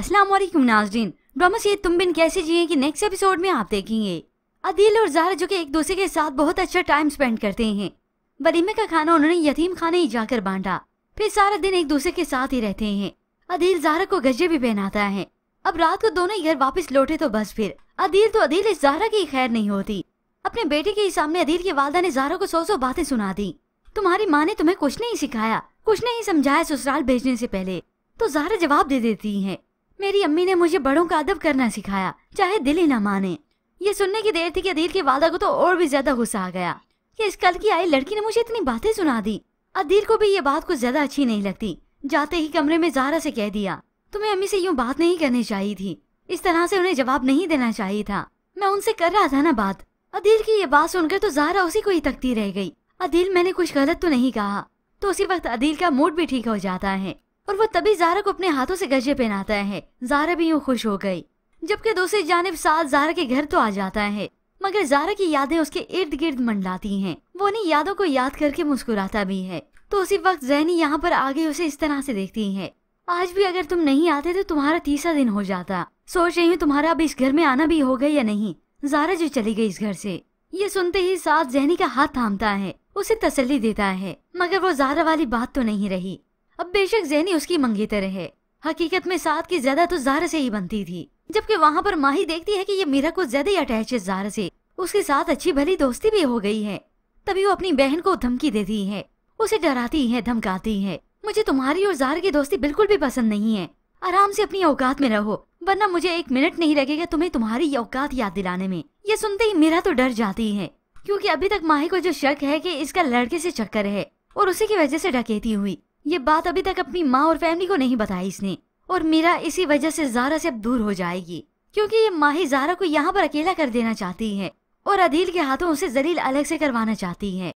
अस्सलाम वालेकुम नाजरीन ड्रामा से तुम बिन कैसे जिए कि नेक्स्ट एपिसोड में आप देखेंगे अदील और जहरा जो कि एक दूसरे के साथ बहुत अच्छा टाइम स्पेंड करते हैं वलीमे का खाना उन्होंने यतीम खाने ही जाकर बांटा फिर सारा दिन एक दूसरे के साथ ही रहते हैं अदील जहरा को गजे भी पहनाता है अब रात को दोनों घर वापस लौटे तो बस फिर अदील तो अदील इस जहरा की खैर नहीं होती अपने बेटे के सामने अदील की वालदा ने जहरा को सौ सौ बातें सुना दी तुम्हारी माँ ने तुम्हें कुछ नहीं सिखाया कुछ नहीं समझाया ससुराल भेजने से पहले तो जहरा जवाब दे देती है मेरी अम्मी ने मुझे बड़ों का अदब करना सिखाया चाहे दिल ही ना माने ये सुनने की देर थी कि अधीर के वादा को तो और भी ज्यादा गुस्सा आ गया कि इस कल की आई लड़की ने मुझे इतनी बातें सुना दी अधीर को भी ये बात कुछ ज्यादा अच्छी नहीं लगती जाते ही कमरे में जारा से कह दिया तुम्हें अम्मी से यूँ बात नहीं करनी चाहिए थी इस तरह से उन्हें जवाब नहीं देना चाहिए था मैं उनसे कर रहा था ना बात अधीर की ये बात सुनकर तो जारा उसी को ही तकती रह गई अदील मैंने कुछ गलत तो नहीं कहा तो उसी वक्त अधील का मूड भी ठीक हो जाता है और वो तभी जारा को अपने हाथों से गजे पहनाता है जारा भी यूँ खुश हो गई जबकि दूसरी जानब साथ जारा के घर तो आ जाता है मगर जारा की यादें उसके इर्द गिर्द मंडलाती हैं। वो उन्हें यादों को याद करके मुस्कुराता भी है तो उसी वक्त जहनी यहाँ पर आगे उसे इस तरह से देखती है आज भी अगर तुम नहीं आते तो तुम्हारा तीसरा दिन हो जाता सोच रही हूँ तुम्हारा अब इस घर में आना भी होगा या नहीं जारा जो चली गई इस घर से ये सुनते ही साथ जहनी का हाथ थामता है उसे तसल्ली देता है मगर वो जारा वाली बात तो नहीं रही अब बेशक जहनी उसकी मंगेतर है हकीकत में साथ की ज्यादा तो जारा से ही बनती थी जबकि वहाँ पर माही देखती है कि ये मीरा को ज्यादा ही अटैच है जारा से उसके साथ अच्छी भली दोस्ती भी हो गई है तभी वो अपनी बहन को धमकी देती है उसे डराती है धमकाती है मुझे तुम्हारी और जार की दोस्ती बिल्कुल भी पसंद नहीं है आराम से अपनी औकात में रहो वरना मुझे एक मिनट नहीं लगेगा तुम्हें तुम्हारी औकात याद दिलाने में ये सुनते ही मीरा तो डर जाती है क्योंकि अभी तक माही को जो शक है कि इसका लड़के से चक्कर है और उसी की वजह से डकेती हुई ये बात अभी तक अपनी माँ और फैमिली को नहीं बताई इसने और मीरा इसी वजह से जारा से अब दूर हो जाएगी क्योंकि ये माही जारा को यहाँ पर अकेला कर देना चाहती है और अधील के हाथों उसे जलील अलग से करवाना चाहती है